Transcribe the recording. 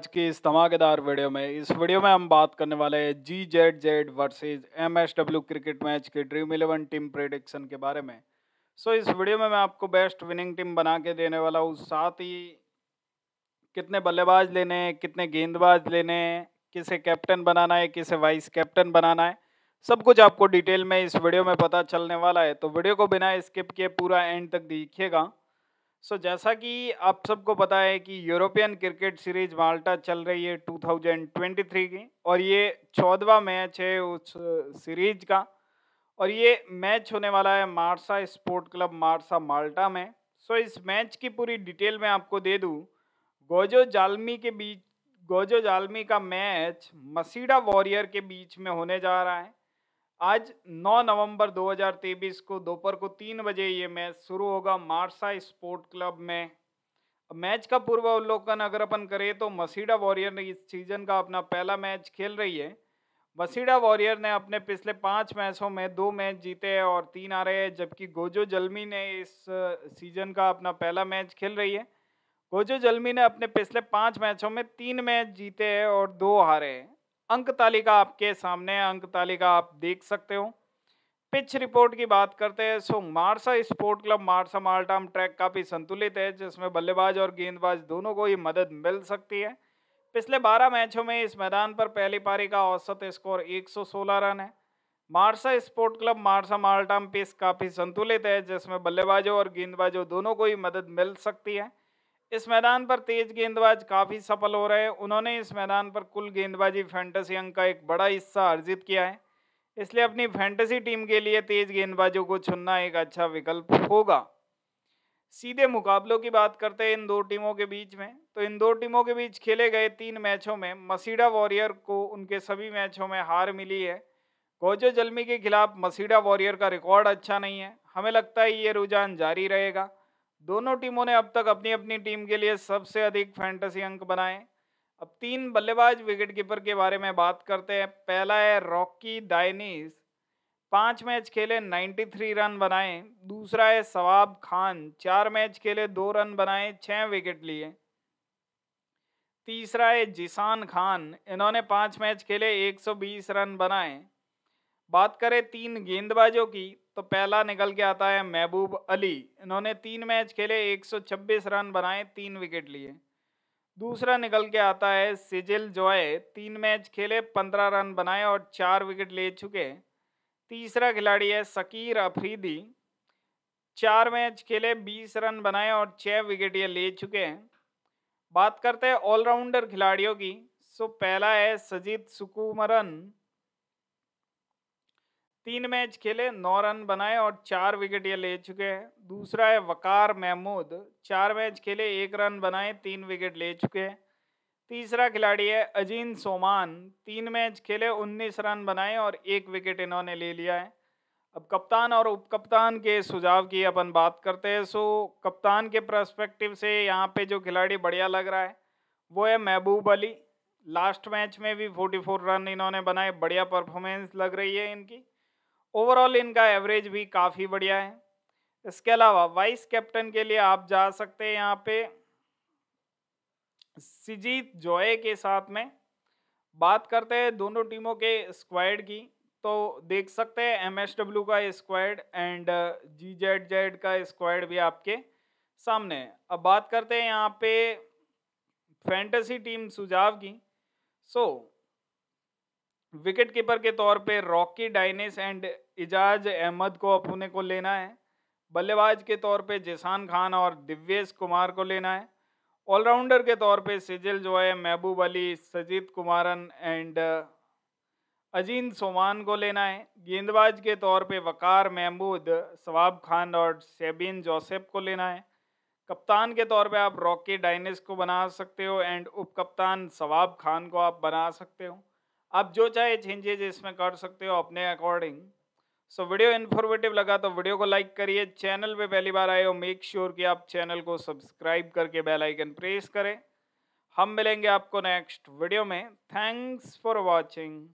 आज के इस धमाकेदार वीडियो में इस वीडियो में हम बात करने वाले हैं G Z Z versus M S W cricket match के ड्रीम इलेवन टीम प्रेडिक्शन के बारे में सो इस वीडियो में मैं आपको बेस्ट विनिंग टीम बना के देने वाला हूँ साथ ही कितने बल्लेबाज लेने हैं कितने गेंदबाज लेने हैं किसे कैप्टन बनाना है किसे वाइस कैप्टन बनाना है सब कुछ आपको डिटेल में इस वीडियो में पता चलने वाला है तो वीडियो को बिना स्किप किए पूरा एंड तक देखिएगा सो so, जैसा कि आप सबको पता है कि यूरोपियन क्रिकेट सीरीज माल्टा चल रही है 2023 की और ये चौदवा मैच है उस सीरीज का और ये मैच होने वाला है Marsa sport club Marsa Malta में सो so, इस मैच की पूरी डिटेल मैं आपको दे दूँ गोजो जालमी के बीच गोजो जालमी का मैच मसीडा वॉरियर के बीच में होने जा रहा है आज 9 नवंबर 2023 को दोपहर को तीन बजे ये मैच शुरू होगा मार्सा स्पोर्ट क्लब में मैच का पूर्वावलोकन अगर अपन करें तो मसीडा वॉरियर ने इस सीजन का अपना पहला मैच खेल रही है मसीडा वॉरियर ने अपने पिछले पाँच मैचों में दो मैच जीते हैं और तीन आ रहे हैं जबकि गोजो जलमी ने इस सीजन का अपना पहला मैच खेल रही है गोजो जलमी ने अपने पिछले पाँच मैचों में तीन मैच जीते हैं और दो हारे हैं अंक तालिका आपके सामने अंक तालिका आप देख सकते हो पिच रिपोर्ट की बात करते हैं so Marsa sport club Marsa माल्टाम ट्रैक काफ़ी संतुलित है जिसमें बल्लेबाज और गेंदबाज दोनों को ही मदद मिल सकती है पिछले 12 मैचों में इस मैदान पर पहली पारी का औसत स्कोर 116 रन है मार्सा स्पोर्ट क्लब मार्सा माल्टाम पिच काफ़ी संतुलित है जिसमें बल्लेबाजों और गेंदबाजों दोनों को ही मदद मिल सकती है इस मैदान पर तेज गेंदबाज काफ़ी सफल हो रहे हैं उन्होंने इस मैदान पर कुल गेंदबाजी फैंटेसी अंक का एक बड़ा हिस्सा अर्जित किया है इसलिए अपनी फैंटेसी टीम के लिए तेज गेंदबाजों को चुनना एक अच्छा विकल्प होगा सीधे मुकाबलों की बात करते हैं इन दो टीमों के बीच में तो इन दो टीमों के बीच खेले गए तीन मैचों में मसीडा वॉरियर को उनके सभी मैचों में हार मिली है गोजो जलमी के खिलाफ मसीडा वॉरियर का रिकॉर्ड अच्छा नहीं है हमें लगता है ये रुझान जारी रहेगा दोनों टीमों ने अब तक अपनी अपनी टीम के लिए सबसे अधिक फैंटेसी अंक बनाए अब तीन बल्लेबाज विकेट कीपर के बारे में बात करते हैं पहला है रॉकी डायनीस पाँच मैच खेले 93 रन बनाए दूसरा है सवाब खान चार मैच खेले दो रन बनाए छः विकेट लिए तीसरा है जिसान खान इन्होंने पाँच मैच खेले 120 रन बनाए बात करें तीन गेंदबाजों की तो पहला निकल के आता है महबूब अली इन्होंने तीन मैच खेले 126 रन बनाए तीन विकेट लिए दूसरा निकल के आता है सिजिल जॉय तीन मैच खेले 15 रन बनाए और चार विकेट ले चुके तीसरा खिलाड़ी है सकीर अफरीदी चार मैच खेले 20 रन बनाए और छः विकेट ये ले चुके हैं बात करते हैं ऑलराउंडर खिलाड़ियों की सो पहला है सजीत सुकुमरन तीन मैच खेले नौ रन बनाए और चार विकेट ये ले चुके हैं दूसरा है वकार महमूद चार मैच खेले एक रन बनाए तीन विकेट ले चुके हैं तीसरा खिलाड़ी है अजीन सोमान तीन मैच खेले उन्नीस रन बनाए और एक विकेट इन्होंने ले लिया है अब कप्तान और उप कप्तान के सुझाव की अपन बात करते हैं सो कप्तान के प्रस्पेक्टिव से यहाँ पे जो खिलाड़ी बढ़िया लग रहा है वो है महबूब अली लास्ट मैच में भी 44 रन इन्होंने बनाए बढ़िया परफॉर्मेंस लग रही है इनकी ओवरऑल इनका एवरेज भी काफ़ी बढ़िया है इसके अलावा वाइस कैप्टन के लिए आप जा सकते हैं यहाँ पे सिजीत जॉय के साथ में बात करते हैं दोनों टीमों के स्क्वाड की तो देख सकते हैं एम एस डब्ल्यू का squad and G Z Z का स्क्वाड भी आपके सामने है अब बात करते हैं यहाँ पे फैंटेसी टीम सुझाव की सो so, विकेट कीपर के तौर पे Rocky Dinis and Ijaz Ahmed को अपने को लेना है बल्लेबाज के तौर पे जैसान खान और दिव्येश कुमार को लेना है ऑलराउंडर के तौर पे सिजिल जो है महबूब अली सजीत कुमारन एंड अजीन सोमान को लेना है गेंदबाज के तौर पे वकार महमूद सवाब खान और सेबिन जोसेफ को लेना है कप्तान के तौर पे आप रॉकी डाइनिस को बना सकते हो एंड उप कप्तान सवाब खान को आप बना सकते हो आप जो चाहे चेंजेज इसमें कर सकते हो अपने अकॉर्डिंग सो वीडियो इन्फॉर्मेटिव लगा तो वीडियो को लाइक करिए चैनल पे पहली बार आए हो मेक श्योर कि आप चैनल को सब्सक्राइब करके बेल आइकन प्रेस करें हम मिलेंगे आपको नेक्स्ट वीडियो में थैंक्स फॉर वॉचिंग